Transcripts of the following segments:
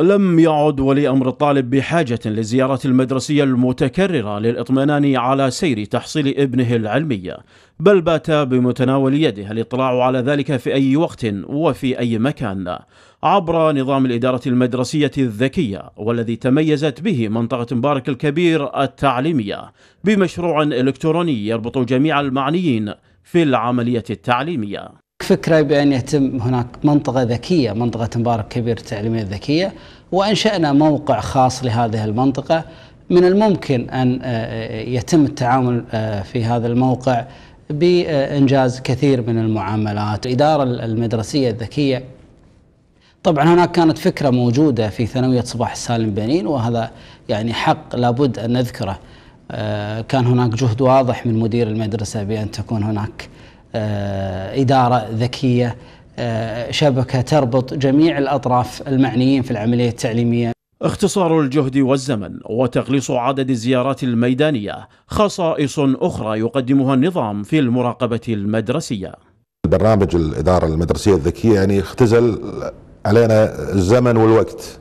لم يعد ولي أمر الطالب بحاجة لزيارة المدرسية المتكررة للإطمئنان على سير تحصيل ابنه العلمية بل بات بمتناول يده الاطلاع على ذلك في أي وقت وفي أي مكان عبر نظام الإدارة المدرسية الذكية والذي تميزت به منطقة مبارك الكبير التعليمية بمشروع إلكتروني يربط جميع المعنيين في العملية التعليمية فكره بان يتم هناك منطقه ذكيه منطقه مبارك كبير التعليميه الذكيه وانشانا موقع خاص لهذه المنطقه من الممكن ان آه، آه، يتم التعامل آه، في هذا الموقع بانجاز كثير من المعاملات، الاداره المدرسيه الذكيه طبعا هناك كانت فكره موجوده في ثانويه صباح السالم بنين وهذا يعني حق لابد ان نذكره. كان هناك جهد واضح من مدير المدرسه بان تكون هناك آه، إدارة ذكية آه، شبكة تربط جميع الأطراف المعنيين في العملية التعليمية اختصار الجهد والزمن وتقليص عدد الزيارات الميدانية خصائص أخرى يقدمها النظام في المراقبة المدرسية برنامج الإدارة المدرسية الذكية يعني اختزل علينا الزمن والوقت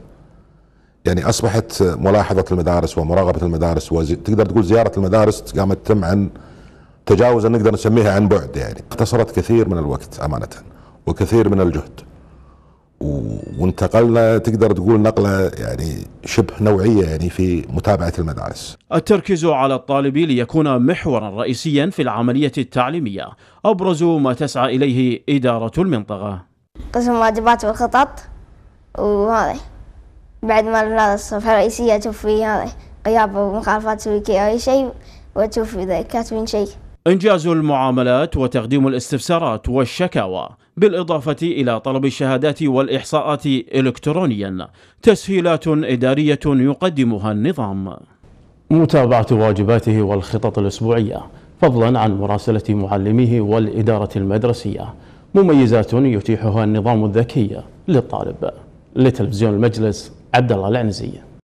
يعني أصبحت ملاحظة المدارس ومراقبة المدارس وتقدر تقول زيارة المدارس قامت تتم عن تجاوزا نقدر نسميها عن بعد يعني اختصرت كثير من الوقت امانه وكثير من الجهد وانتقلنا تقدر تقول نقلة يعني شبه نوعية يعني في متابعة المدارس التركيز على الطالب ليكون محورا رئيسيا في العملية التعليمية أبرز ما تسعى إليه إدارة المنطقة قسم الواجبات والخطط وهذا بعد ما الصفحة الرئيسية تشوف في هذا غياب ومخالفات تسوي أي شيء وتشوف إذا كاتبين شيء إنجاز المعاملات وتقديم الاستفسارات والشكاوى بالإضافة إلى طلب الشهادات والإحصاءات إلكترونيا تسهيلات إدارية يقدمها النظام متابعة واجباته والخطط الأسبوعية فضلا عن مراسلة معلميه والإدارة المدرسية مميزات يتيحها النظام الذكي للطالب لتلفزيون المجلس عبد الله العنزي